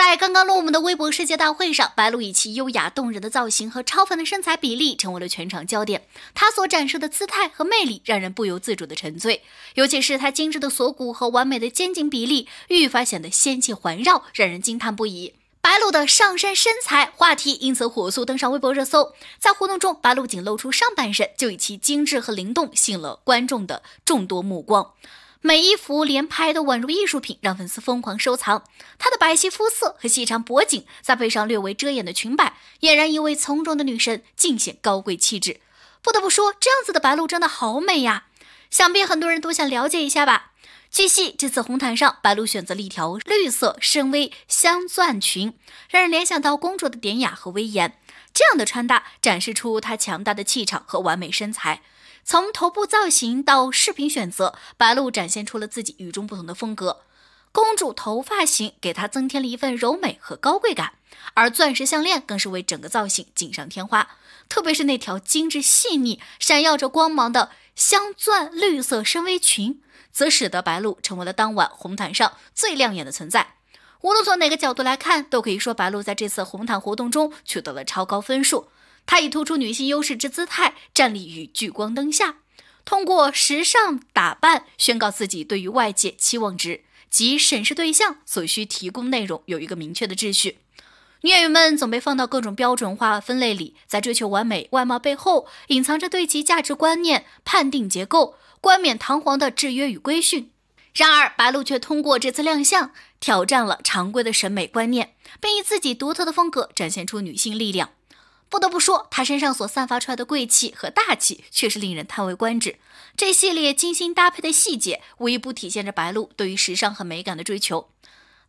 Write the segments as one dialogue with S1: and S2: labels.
S1: 在刚刚落幕的微博世界大会上，白鹿以其优雅动人的造型和超凡的身材比例成为了全场焦点。她所展示的姿态和魅力让人不由自主地沉醉，尤其是她精致的锁骨和完美的肩颈比例，愈发显得仙气环绕，让人惊叹不已。白鹿的上身身材话题因此火速登上微博热搜。在活动中，白鹿仅露出上半身，就以其精致和灵动吸引了观众的众多目光。每一幅连拍都宛如艺术品，让粉丝疯狂收藏。她的白皙肤色和细长脖颈，再配上略微遮掩的裙摆，俨然一位从容的女神，尽显高贵气质。不得不说，这样子的白鹿真的好美呀！想必很多人都想了解一下吧。据悉，这次红毯上，白鹿选择了一条绿色深 V 镶钻裙，让人联想到公主的典雅和威严。这样的穿搭展示出她强大的气场和完美身材。从头部造型到饰品选择，白鹿展现出了自己与众不同的风格。公主头发型给她增添了一份柔美和高贵感，而钻石项链更是为整个造型锦上添花。特别是那条精致细腻、闪耀着光芒的镶钻绿色深 V 裙，则使得白鹿成为了当晚红毯上最亮眼的存在。无论从哪个角度来看，都可以说白鹿在这次红毯活动中取得了超高分数。她以突出女性优势之姿态站立于聚光灯下，通过时尚打扮宣告自己对于外界期望值及审视对象所需提供内容有一个明确的秩序。女演员们总被放到各种标准化分类里，在追求完美外貌背后，隐藏着对其价值观念判定结构冠冕堂皇的制约与规训。然而，白鹿却通过这次亮相挑战了常规的审美观念，并以自己独特的风格展现出女性力量。不得不说，他身上所散发出来的贵气和大气，确实令人叹为观止。这系列精心搭配的细节，无一不体现着白鹿对于时尚和美感的追求。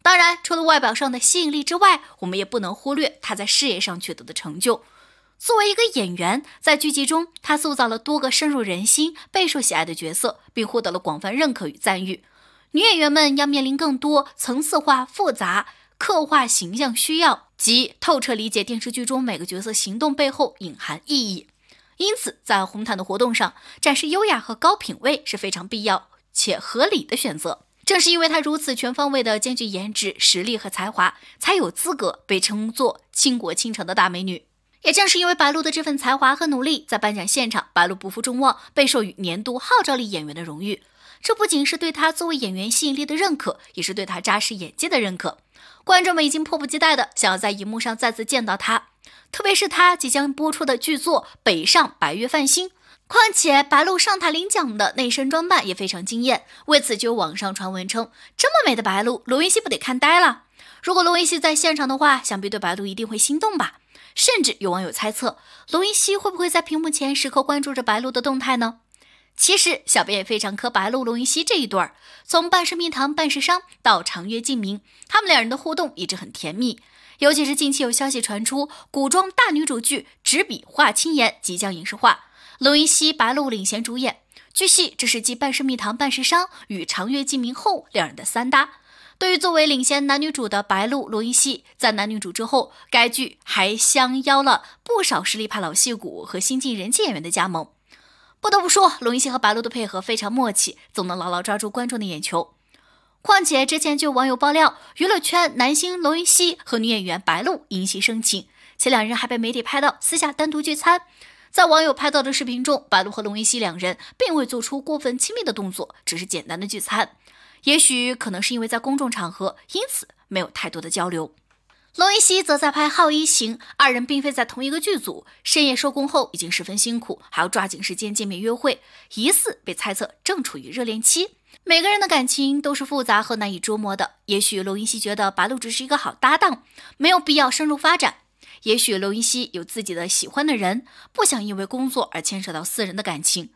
S1: 当然，除了外表上的吸引力之外，我们也不能忽略他在事业上取得的成就。作为一个演员，在剧集中，他塑造了多个深入人心、备受喜爱的角色，并获得了广泛认可与赞誉。女演员们要面临更多层次化、复杂。刻画形象需要即透彻理解电视剧中每个角色行动背后隐含意义，因此在红毯的活动上展示优雅和高品位是非常必要且合理的选择。正是因为她如此全方位的兼具颜值、实力和才华，才有资格被称作倾国倾城的大美女。也正是因为白鹿的这份才华和努力，在颁奖现场，白鹿不负众望，被授予年度号召力演员的荣誉。这不仅是对他作为演员吸引力的认可，也是对他扎实演技的认可。观众们已经迫不及待地想要在荧幕上再次见到他，特别是他即将播出的剧作《北上》《白月梵星》。况且白鹿上台领奖的那身装扮也非常惊艳，为此就有网上传闻称，这么美的白鹿，罗云熙不得看呆了。如果罗云熙在现场的话，想必对白鹿一定会心动吧？甚至有网友猜测，罗云熙会不会在屏幕前时刻关注着白鹿的动态呢？其实，小编也非常磕白鹿、龙云熙这一对儿。从《半是蜜糖半是伤》到《长月烬明》，他们两人的互动一直很甜蜜。尤其是近期有消息传出，古装大女主剧《执笔画青岩》即将影视化，龙云熙、白鹿领衔主演。据悉，这是继《半是蜜糖半是伤》与《长月烬明》后两人的三搭。对于作为领衔男女主的白鹿、龙云熙，在男女主之后，该剧还相邀了不少实力派老戏骨和新晋人气演员的加盟。不得不说，龙一熙和白鹿的配合非常默契，总能牢牢抓住观众的眼球。况且之前就有网友爆料，娱乐圈男星龙云熙和女演员白鹿因戏生情，且两人还被媒体拍到私下单独聚餐。在网友拍到的视频中，白鹿和龙云熙两人并未做出过分亲密的动作，只是简单的聚餐。也许可能是因为在公众场合，因此没有太多的交流。龙云熙则在拍《好一行》，二人并非在同一个剧组。深夜收工后已经十分辛苦，还要抓紧时间见面约会，疑似被猜测正处于热恋期。每个人的感情都是复杂和难以捉摸的。也许龙云熙觉得白鹿只是一个好搭档，没有必要深入发展。也许龙云熙有自己的喜欢的人，不想因为工作而牵扯到私人的感情。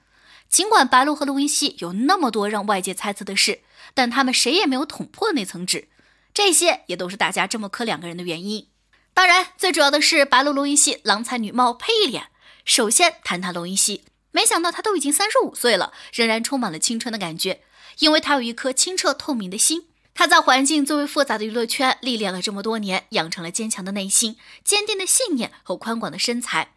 S1: 尽管白鹿和龙云熙有那么多让外界猜测的事，但他们谁也没有捅破那层纸。这些也都是大家这么磕两个人的原因。当然，最主要的是白鹿、龙一熙，郎才女貌配一脸。首先谈谈龙一熙，没想到他都已经三十五岁了，仍然充满了青春的感觉，因为他有一颗清澈透明的心。他在环境最为复杂的娱乐圈历练了这么多年，养成了坚强的内心、坚定的信念和宽广的身材，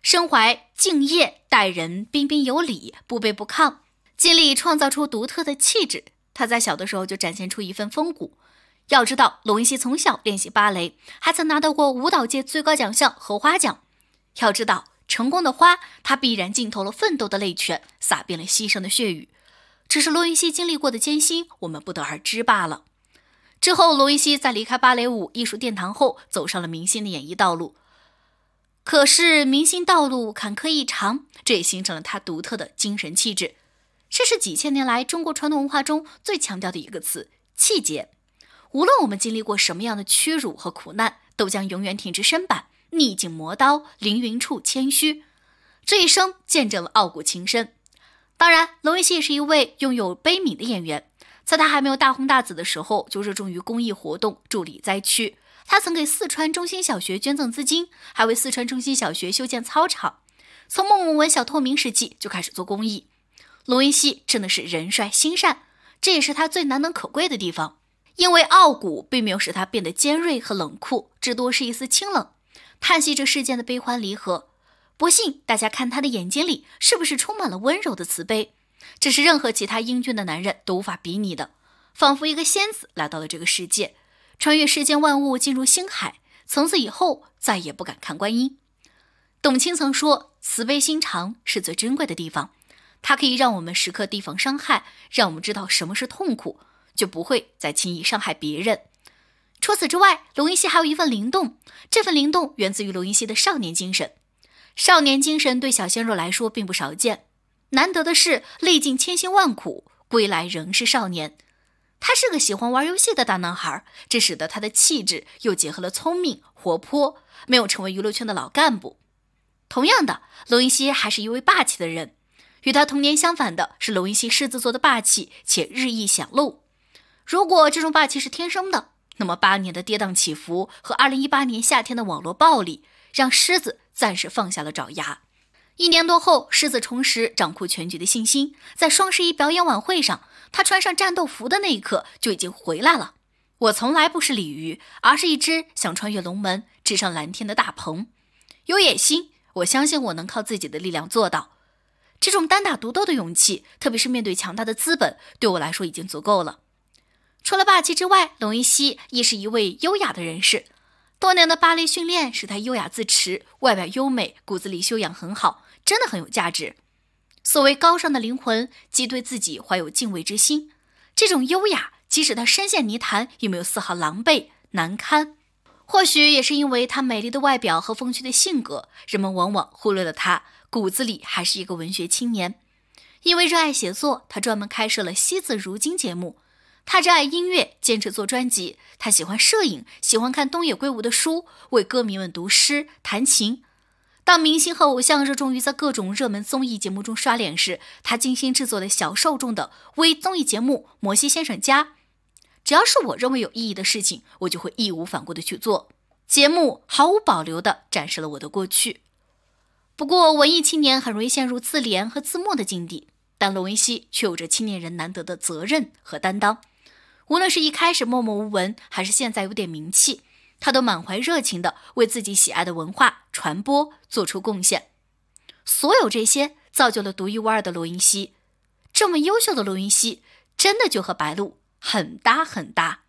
S1: 身怀敬业、待人彬彬有礼、不卑不亢，尽力创造出独特的气质。他在小的时候就展现出一份风骨。要知道，罗云熙从小练习芭蕾，还曾拿到过舞蹈界最高奖项荷花奖。要知道，成功的花，它必然浸透了奋斗的泪泉，洒遍了牺牲的血雨。只是罗云熙经历过的艰辛，我们不得而知罢了。之后，罗云熙在离开芭蕾舞艺术殿堂后，走上了明星的演艺道路。可是，明星道路坎坷异常，这也形成了他独特的精神气质。这是几千年来中国传统文化中最强调的一个词——气节。无论我们经历过什么样的屈辱和苦难，都将永远挺直身板，逆境磨刀，凌云处谦虚，这一生见证了傲骨情深。当然，龙云熙也是一位拥有悲悯的演员，在他还没有大红大紫的时候，就热衷于公益活动，助力灾区。他曾给四川中心小学捐赠资金，还为四川中心小学修建操场。从孟文小透明时期就开始做公益，龙云熙真的是人帅心善，这也是他最难能可贵的地方。因为傲骨并没有使他变得尖锐和冷酷，至多是一丝清冷，叹息着世间的悲欢离合。不信，大家看他的眼睛里是不是充满了温柔的慈悲？这是任何其他英俊的男人都无法比拟的，仿佛一个仙子来到了这个世界，穿越世间万物，进入星海。从此以后，再也不敢看观音。董卿曾说：“慈悲心肠是最珍贵的地方，它可以让我们时刻提防伤害，让我们知道什么是痛苦。”就不会再轻易伤害别人。除此之外，龙云熙还有一份灵动，这份灵动源自于龙云熙的少年精神。少年精神对小鲜肉来说并不少见，难得的是历尽千辛万苦归来仍是少年。他是个喜欢玩游戏的大男孩，这使得他的气质又结合了聪明活泼，没有成为娱乐圈的老干部。同样的，龙云熙还是一位霸气的人。与他童年相反的是龙云熙狮子座的霸气且日益显露。如果这种霸气是天生的，那么八年的跌宕起伏和二零一八年夏天的网络暴力，让狮子暂时放下了爪牙。一年多后，狮子重拾掌控全局的信心。在双十一表演晚会上，他穿上战斗服的那一刻就已经回来了。我从来不是鲤鱼，而是一只想穿越龙门、直上蓝天的大鹏。有野心，我相信我能靠自己的力量做到。这种单打独斗的勇气，特别是面对强大的资本，对我来说已经足够了。除了霸气之外，龙一熙亦是一位优雅的人士。多年的芭蕾训练使他优雅自持，外表优美，骨子里修养很好，真的很有价值。所谓高尚的灵魂，即对自己怀有敬畏之心。这种优雅，即使他深陷泥潭，也没有丝毫狼狈难堪。或许也是因为他美丽的外表和风趣的性格，人们往往忽略了他骨子里还是一个文学青年。因为热爱写作，他专门开设了“惜字如金”节目。他热爱音乐，坚持做专辑。他喜欢摄影，喜欢看东野圭吾的书，为歌迷们读诗、弹琴。当明星和偶像热衷于在各种热门综艺节目中刷脸时，他精心制作的小受众的微综艺节目《摩西先生家》。只要是我认为有意义的事情，我就会义无反顾的去做。节目毫无保留地展示了我的过去。不过，文艺青年很容易陷入自怜和自漠的境地，但罗云熙却有着青年人难得的责任和担当。无论是一开始默默无闻，还是现在有点名气，他都满怀热情的为自己喜爱的文化传播做出贡献。所有这些造就了独一无二的罗云熙。这么优秀的罗云熙，真的就和白鹿很搭很搭。